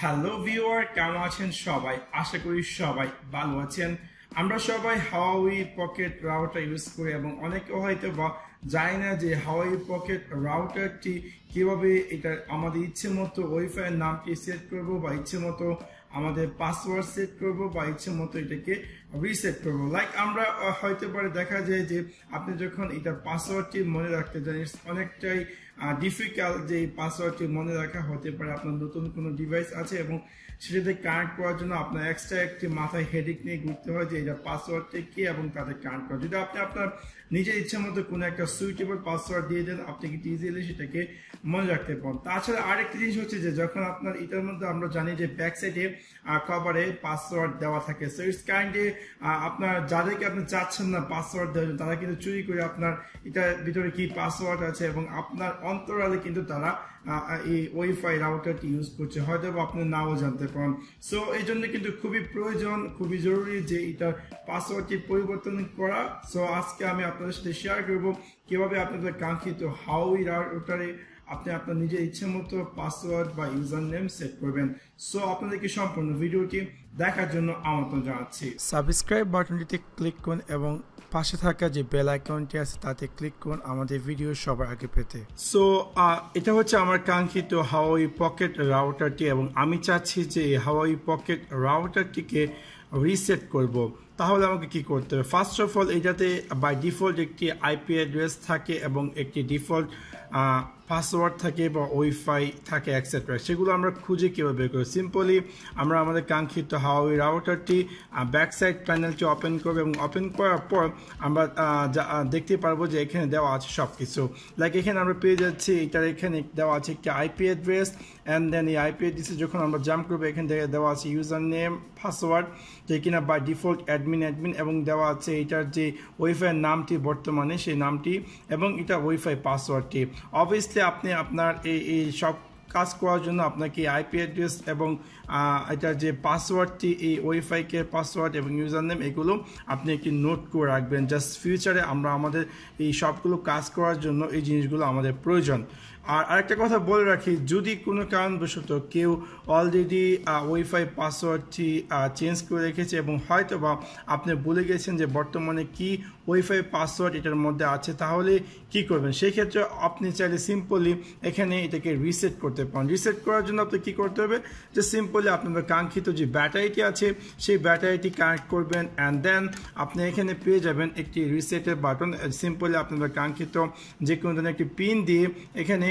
Hello viewer কেমন আছেন সবাই আশা করি সবাই ভালো আছেন আমরা সবাই হাওয়াই পকেট রাউটার ইউজ করি এবং অনেকে হয়তো বা জানি না যে হাওয়াই পকেট রাউটারটি কিভাবে এটা আমাদের ইচ্ছে মতো ওয়াইফাইয়ের নামটি সেট করব বা ইচ্ছে মতো আমাদের পাসওয়ার্ড সেট করব বা ইচ্ছে মতো এটাকে রিসেট করব লাইক আমরা হয়তো পারে দেখা যায় যে আপনি যখন এটা পাসওয়ার্ডটি মনে রাখতে চান অনেকটাই ডিফিকাল্ট যে পাসওয়ার্ডটি মনে রাখা হতে পারে আপনার নতুন কোনো ডিভাইস আছে এবং সেটাতে কানেক্ট করার জন্য আপনার এক্সট্রা একটি মাথায় হেডেক নিয়ে ঘুরতে হয় যে এটা পাসওয়ার্ডটা কী এবং তাদের কানেক্ট করা যদি আপনি আপনার নিজের ইচ্ছা মতো কোনো একটা সুইটেবল পাসওয়ার্ড দিয়ে দেন আপনি কিন্তু ইজিলি সেটাকে মনে রাখতে পারেন তাছাড়া আরেকটি জিনিস হচ্ছে যে যখন আপনার এটার মধ্যে আমরা জানি যে ব্যাক সাইডে কভারে পাসওয়ার্ড দেওয়া থাকে সো ইটস কাইন্ডলি আপনার যাদেরকে আপনি চাচ্ছেন না পাসওয়ার্ড দেওয়ার তারা কিন্তু চুরি করে আপনার এটার ভিতরে কি পাসওয়ার্ড আছে এবং আপনার অন্তরালে কিন্তু তারা এই ওয়াইফাই রাউটারটি ইউজ করছে হয়তো আপনি নাও জানতে পারেন সো এই জন্য কিন্তু খুবই প্রয়োজন খুবই জরুরি যে এটা পাসওয়ার্ডটি পরিবর্তন করা সো আজকে আমি আপনাদের সাথে শেয়ার করব কীভাবে আপনাদের কাঙ্ক্ষিত হাউই রাউটারে আপনি আপনার নিজের ইচ্ছে মতো পাসওয়ার্ড বা ইউজার নেম সেট করবেন সো আপনাদেরকে সম্পূর্ণ ভিডিওটি দেখার জন্য আমন্ত্রণ জানাচ্ছি সাবস্ক্রাইব বাটনটিতে ক্লিক করুন এবং পাশে থাকা যে বেল আইকনটি আছে তাতে ক্লিক করুন আমাদের ভিডিও সবার আগে পেতে সো এটা হচ্ছে আমার কাঙ্ক্ষিত হাওয়াই পকেট রাউটারটি এবং আমি চাচ্ছি যে হাওয়াই পকেট রাউটারটিকে রিসেট করবো তাহলে আমাকে কি করতে হবে ফার্স্ট অফ অল এটাতে বাই ডিফল্ট একটি আইপি অ্যাড্রেস থাকে এবং একটি ডিফল্ট পাসওয়ার্ড থাকে বা ওয়াইফাই থাকে অ্যাটসেট্রা সেগুলো আমরা খুঁজে কীভাবে বের করি সিম্পলি আমরা আমাদের কাঙ্ক্ষিত হাওয়াই রাউটারটি ব্যাক সাইড প্যানেলটি ওপেন করবো এবং ওপেন করার পর আমরা দেখতে পারবো যে এখানে দেওয়া আছে সব কিছু লাইক এখানে আমরা পেয়ে যাচ্ছি এটার এখানে দেওয়া আছে একটা আইপি অ্যাড্রেস অ্যান্ড দেন এই আইপি অ্যাড্রেসে যখন আমরা জাম্প করবো এখান থেকে দেওয়া আছে ইউজার নেম পাসওয়ার্ড যে কিনা বাই ডিফল্ট অ্যাডমিন অ্যাডমিন এবং দেওয়া আছে এটার যে ওয়াইফাইয়ের নামটি বর্তমানে সেই নামটি এবং এটা ওয়াইফাই পাসওয়ার্ডটি অবভিয়াসলি ক্ষেত্রে আপনি আপনার এই এই সব কাজ করার জন্য আপনাকে আইপি অ্যাড্রেস এবং এটা যে পাসওয়ার্ডটি এই কে পাসওয়ার্ড এবং ইউজার নেম এগুলো আপনি একটি নোট করে রাখবেন জাস্ট ফিউচারে আমরা আমাদের এই সবগুলো কাজ করার জন্য এই জিনিসগুলো আমাদের প্রয়োজন আর আরেকটা কথা বলে রাখি যদি কোনো কারণবশত কেউ অলরেডি ওয়াইফাই পাসওয়ার্ডটি চেঞ্জ করে রেখেছে এবং হয়তো বা আপনি বলে গেছেন যে বর্তমানে কি ওয়াইফাই পাসওয়ার্ড এটার মধ্যে আছে তাহলে কি করবেন সেই ক্ষেত্রে আপনি চাইলে সিম্পলি এখানে এটাকে রিসেট করতে পারেন রিসেট করার জন্য আপনি কী করতে হবে যে সিম্পলি আপনার কাঙ্ক্ষিত যে ব্যাটারিটি আছে সেই ব্যাটারিটি কানেক্ট করবেন অ্যান্ড দেন আপনি এখানে পেয়ে যাবেন একটি রিসেটের বাটন সিম্পলি আপনার কাঙ্ক্ষিত যে কোনো ধরনের একটি পিন দিয়ে এখানে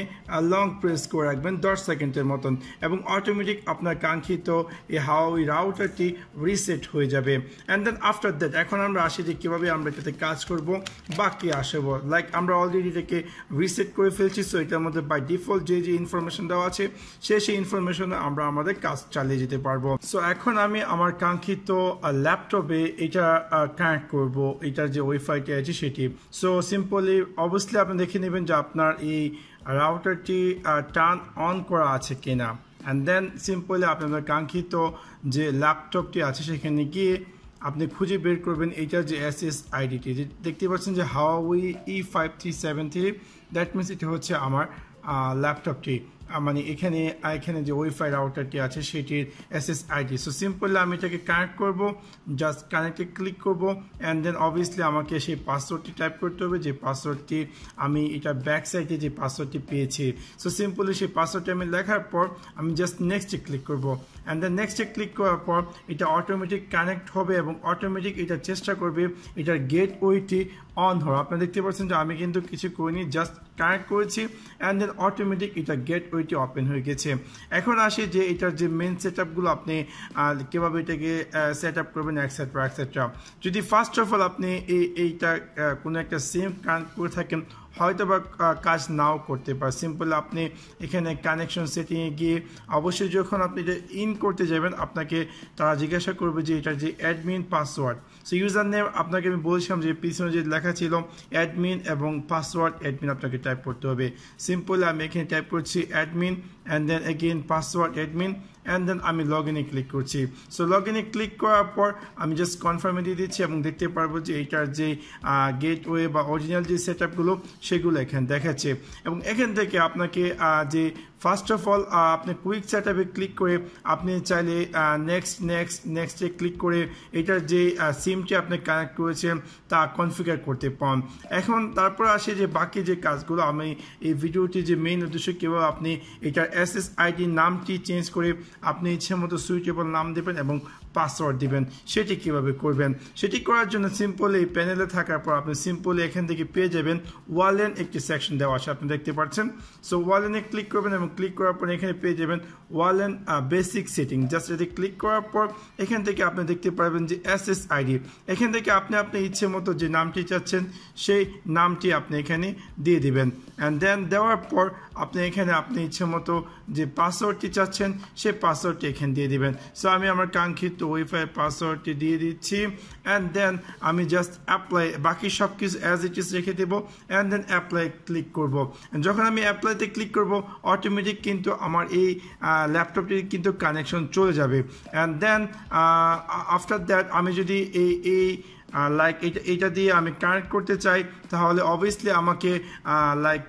লং প্রেস করে রাখবেন দশ সেকেন্ডের মতন এবং অটোমেটিক আপনার কাঙ্ক্ষিত এই হাওয়াই রাউটারটি রিসেট হয়ে যাবে অ্যান্ড দেন আফটার দ্যাট এখন আমরা আসি যে কীভাবে আমরা এটাতে কাজ করব বাকি আসবো লাইক আমরা অলরেডি এটাকে রিসেট করে ফেলছি সো এটার মধ্যে বাই ডিফল্ট যে যে ইনফরমেশন দেওয়া আছে সে সেই ইনফরমেশনে আমরা আমাদের কাজ চালিয়ে যেতে পারবো সো এখন আমি আমার কাঙ্ক্ষিত ল্যাপটপে এটা কানেক্ট করব এটার যে ওয়েফাইটি আছে সেটি সো সিম্পলি অবভিয়াসলি আপনি দেখে নেবেন যে আপনার এই রাউটারটি টার্ন অন করা আছে কিনা অ্যান্ড দেন সিম্পলি আপনাদের কাঙ্ক্ষিত যে ল্যাপটপটি আছে সেখানে গিয়ে আপনি খুঁজে বের করবেন এইটার যে এস এস আইডিটি দেখতে পাচ্ছেন যে Huawei E five three seven three that means এটা হচ্ছে আমার ল্যাপটপটি মানে এখানে এখানে যে ওয়াইফাই রাউটারটি আছে সেটির এসএস আইডি সো সিম্পলি আমি এটাকে কানেক্ট করব জাস্ট কানেক্টে ক্লিক করব অ্যান্ড দেন অবভিয়াসলি আমাকে সেই পাসওয়ার্ডটি টাইপ করতে হবে যে পাসওয়ার্ডটি আমি এটা ব্যাক সাইডে যে পাসওয়ার্ডটি পেয়েছি সো সিম্পলি সেই পাসওয়ার্ডটি আমি লেখার পর আমি জাস্ট নেক্সটে ক্লিক করব অ্যান্ড দেন নেক্সটে ক্লিক করার পর এটা অটোমেটিক কানেক্ট হবে এবং অটোমেটিক এটা চেষ্টা করবে এটার গেট ওয়েটি অন ধর আপনারা দেখতে পাচ্ছেন যে আমি কিন্তু কিছু করিনি জাস্ট কানেক্ট করেছি অ্যান্ড দেন অটোমেটিক এটা গেট বইটি ওপেন হয়ে গেছে এখন আসে যে এটার যে মেন সেট আপগুলো আপনি কীভাবে এটাকে সেট আপ করবেন অ্যাকসেট্রা অ্যাকসেট্রা যদি ফার্স্ট অফ অল আপনি এইটা কোনো একটা সিম কানেক্ট করে থাকেন হয়তো বা কাজ নাও করতে পারে সিম্পল আপনি এখানে কানেকশন সেটিংয়ে গিয়ে অবশ্যই যখন আপনি এটা ইন করতে যাবেন আপনাকে তারা জিজ্ঞাসা করবে যে এটার যে admin password so user name আপনাকে আমি বলছিলাম যে পিছনে যে লেখা ছিল অ্যাডমিন এবং পাসওয়ার্ড অ্যাডমিন আপনাকে টাইপ করতে হবে সিম্পল আমি এখানে টাইপ করছি admin and then again password admin and then আমি লগ ইনে ক্লিক করছি সো লগ ইনে ক্লিক করার পর আমি জাস্ট কনফার্মে দিয়ে দিচ্ছি এবং দেখতে পারবো যে এইটার যে গেটওয়ে বা অরিজিনাল যে সেট আপগুলো সেগুলো এখানে দেখাচ্ছে এবং এখান থেকে আপনাকে যে ফার্স্ট অফ অল আপনি কুইক সেটআপে ক্লিক করে আপনি চাইলে নেক্সট নেক্সট নেক্সটে ক্লিক করে এটার যে সিমটি আপনি কানেক্ট করেছেন তা কনফিগার করতে পান এখন তারপর আসে যে বাকি যে কাজগুলো আমি এই ভিডিওটি যে মেইন উদ্দেশ্য কীভাবে আপনি এটার এসএসআইডি নামটি চেঞ্জ করে আপনি ইচ্ছে মতো সুইটেবল নাম দেবেন এবং পাসওয়ার্ড দিবেন সেটি কিভাবে করবেন সেটি করার জন্য সিম্পল এই প্যানেলে থাকার পর আপনি সিম্পলি এখান থেকে পেয়ে যাবেন ওয়ালেন একটি সেকশন দেওয়া আছে আপনি দেখতে পাচ্ছেন সো ওয়ালেনে ক্লিক করবেন এবং এবং ক্লিক করার পর এখানে পেয়ে যাবেন ওয়াল অ্যান্ড বেসিক সেটিং জাস্ট এটি ক্লিক করার পর এখান থেকে আপনি দেখতে পারবেন যে এস এস আইডি এখান থেকে আপনি আপনি ইচ্ছে মতো যে নামটি চাচ্ছেন সেই নামটি আপনি এখানে দিয়ে দিবেন অ্যান্ড দেন দেওয়ার পর আপনি এখানে আপনি ইচ্ছে মতো যে পাসওয়ার্ডটি চাচ্ছেন সে পাসওয়ার্ডটি এখানে দিয়ে দিবেন সো আমি আমার কাঙ্ক্ষিত ওয়াইফাই পাসওয়ার্ডটি দিয়ে দিচ্ছি অ্যান্ড দেন আমি জাস্ট অ্যাপ্লাই বাকি সব কিছু অ্যাজ ইট ইজ রেখে দেবো অ্যান্ড দেন অ্যাপ্লাই ক্লিক করব যখন আমি অ্যাপ্লাইতে ক্লিক করব অটোমেটিক কিন্তু আমার এই ল্যাপটপটির কিন্তু কানেকশন চলে যাবে অ্যান্ড দেন আফটার দ্যাট আমি যদি এই এই লাইক এটা এটা দিয়ে আমি কানেক্ট করতে চাই তাহলে অবভিয়াসলি আমাকে লাইক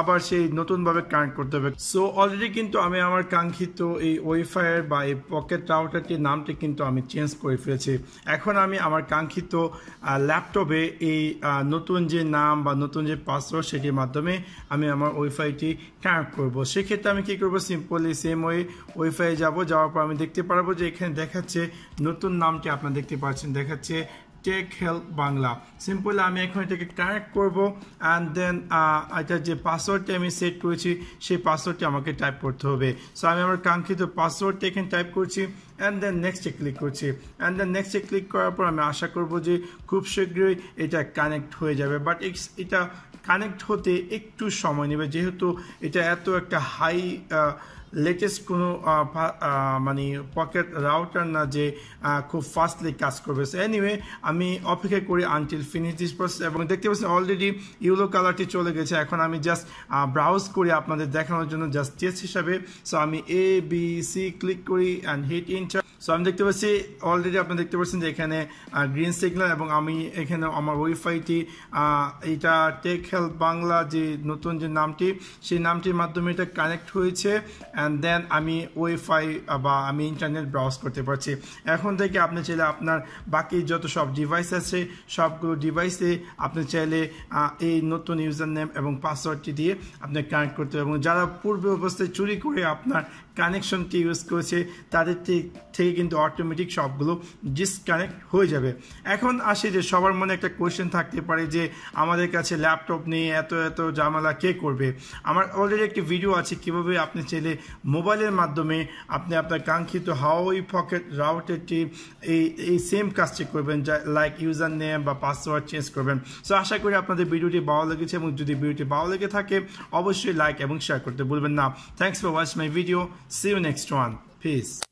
আবার সেই নতুনভাবে কানেক্ট করতে হবে সো অলরেডি কিন্তু আমি আমার কাঙ্ক্ষিত এই ওয়াইফাইয়ের বা এই পকেট রাউটারটির নামটি কিন্তু আমি চেঞ্জ করে ফেলেছি এখন আমি আমার কাঙ্ক্ষিত ল্যাপটপে এই নতুন যে নাম বা নতুন যে পাসওয়ার্ড সেটির মাধ্যমে আমি আমার ওয়াইফাইটি কানেক্ট করব সেক্ষেত্রে আমি কি করব সিম্পলি সেম ওয়ে ওয়াইফাই যাব যাওয়ার পর আমি দেখতে পারবো যে এখানে দেখাচ্ছে নতুন নামটি আপনারা দেখতে পাচ্ছেন দেখাচ্ছে টেক হেল্প বাংলা সিম্পল আমি এখন এটাকে কানেক্ট করব অ্যান্ড দেন এটা যে পাসওয়ার্ডটি আমি সেট করেছি সেই পাসওয়ার্ডটি আমাকে টাইপ করতে হবে সো আমি আমার কাঙ্ক্ষিত পাসওয়ার্ডটি এখানে টাইপ করছি অ্যান্ড দেন নেক্সটে ক্লিক করছি অ্যান্ড দেন নেক্সটে ক্লিক করার পর আমি আশা করব যে খুব শীঘ্রই এটা কানেক্ট হয়ে যাবে বাট এটা কানেক্ট হতে একটু সময় নেবে যেহেতু এটা এত একটা হাই লেটেস্ট কোনো মানে পকেট রাউটার না যে খুব ফাস্টলি কাজ করবে সো এনিওয়ে আমি অপেক্ষা করি আনটিল ফিনিশ দিস প্রসেস এবং দেখতে পাচ্ছি অলরেডি ইউলো কালারটি চলে গেছে এখন আমি জাস্ট ব্রাউজ করি আপনাদের দেখানোর জন্য জাস্ট টেস্ট হিসাবে সো আমি এ বি সি ক্লিক করি অ্যান্ড হিট ইন্টার সো আমি দেখতে পাচ্ছি অলরেডি আপনি দেখতে পাচ্ছেন যে এখানে গ্রিন সিগন্যাল এবং আমি এখানে আমার ওয়েবসাইটটি এটা টেক হেল্প বাংলা যে নতুন যে নামটি সেই নামটির মাধ্যমে এটা কানেক্ট হয়েছে অ্যান্ড দেন আমি ওয়েফাই বা আমি ইন্টারনেট ব্রাউজ করতে পারছি এখন থেকে আপনি চাইলে আপনার বাকি যত সব ডিভাইস আছে সবগুলো ডিভাইসে আপনি চাইলে এই নতুন ইউজার নেম এবং পাসওয়ার্ডটি দিয়ে আপনি কানেক্ট করতে এবং যারা পূর্বে অবস্থায় চুরি করে আপনার কানেকশনটি ইউজ করেছে তাদের থেকে দিয়ে কিন্তু অটোমেটিক সবগুলো ডিসকানেক্ট হয়ে যাবে এখন আসে যে সবার মনে একটা কোয়েশ্চেন থাকতে পারে যে আমাদের কাছে ল্যাপটপ নিয়ে এত এত জামালা কে করবে আমার অলরেডি একটি ভিডিও আছে কীভাবে আপনি চাইলে মোবাইলের মাধ্যমে আপনি আপনার কাঙ্ক্ষিত হাওয়াই পকেট রাউটারটি এই এই সেম কাজটি করবেন যা লাইক ইউজার নেম বা পাসওয়ার্ড চেঞ্জ করবেন সো আশা করি আপনাদের ভিডিওটি ভালো লেগেছে এবং যদি ভিডিওটি ভালো লেগে থাকে অবশ্যই লাইক এবং শেয়ার করতে বলবেন না thanks for watch my video see you next one Peace.